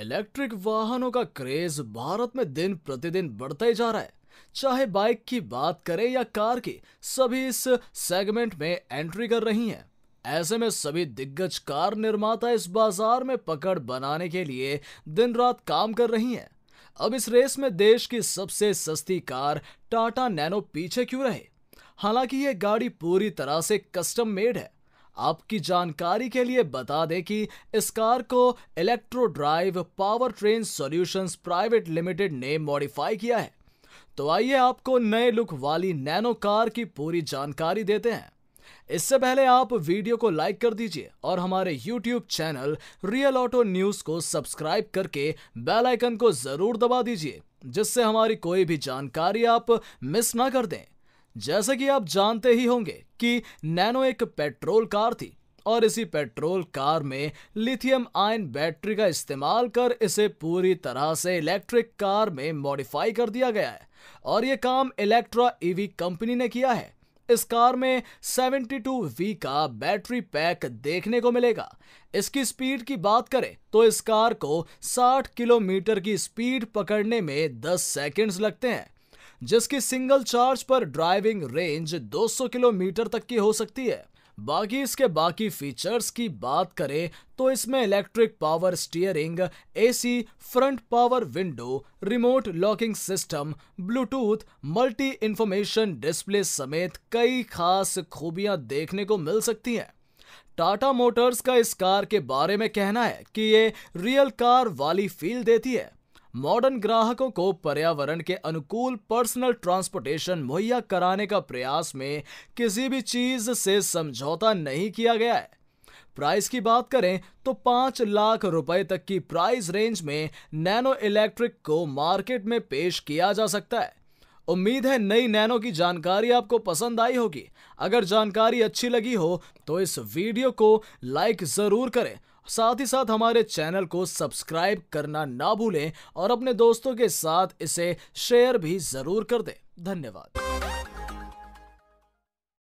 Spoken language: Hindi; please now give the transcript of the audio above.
इलेक्ट्रिक वाहनों का क्रेज भारत में दिन प्रतिदिन बढ़ता ही जा रहा है चाहे बाइक की बात करें या कार की सभी इस सेगमेंट में एंट्री कर रही हैं ऐसे में सभी दिग्गज कार निर्माता इस बाजार में पकड़ बनाने के लिए दिन रात काम कर रही हैं अब इस रेस में देश की सबसे सस्ती कार टाटा नैनो पीछे क्यों रहे हालांकि यह गाड़ी पूरी तरह से कस्टम मेड है आपकी जानकारी के लिए बता दें कि इस कार को electro drive power train solutions private limited ने मॉडिफाई किया है तो आइए आपको नए लुक वाली नैनो कार की पूरी जानकारी देते हैं इससे पहले आप वीडियो को लाइक कर दीजिए और हमारे YouTube channel real auto news को सब्सक्राइब करके बेल आइकन को जरूर दबा दीजिए जिससे हमारी कोई भी जानकारी आप मिस ना कर दें जैसे कि आप जानते ही होंगे कि नैनो एक पेट्रोल कार थी और इसी पेट्रोल कार में लिथियम आयन बैटरी का इस्तेमाल कर इसे पूरी तरह से इलेक्ट्रिक कार में मॉडिफाई कर दिया गया है और ये काम इलेक्ट्रा ईवी e कंपनी ने किया है इस कार में 72V का बैटरी पैक देखने को मिलेगा इसकी स्पीड की बात करें तो इस कार को 60 किलोमीटर की स्पीड पकड़ने में 10 सेकंड्स लगते हैं जिसकी सिंगल चार्ज पर ड्राइविंग रेंज 200 किलोमीटर तक की हो सकती है बाकी इसके बाकी फीचर्स की बात करें तो इसमें electric power steering AC, front power window remote locking system Bluetooth multi information display समेत कई खास खूबियां देखने को मिल सकती हैं टाटा मोटर्स का इस कार के बारे में कहना है कि ये रियल कार वाली फील देती है मॉडर्न ग्राहकों को पर्यावरण के अनुकूल पर्सनल ट्रांसपोर्टेशन मुहैया कराने का प्रयास में किसी भी चीज से समझौता नहीं किया गया है प्राइस की बात करें तो पांच लाख रुपए तक की प्राइस रेंज में नैनो इलेक्ट्रिक को मार्केट में पेश किया जा सकता है उम्मीद है नई नैनो की जानकारी आपको पसंद आई होगी अगर जानकारी अच्छी लगी हो तो इस वीडियो को लाइक ज़रूर करें साथ ही साथ हमारे चैनल को सब्सक्राइब करना ना भूलें और अपने दोस्तों के साथ इसे शेयर भी ज़रूर कर दें धन्यवाद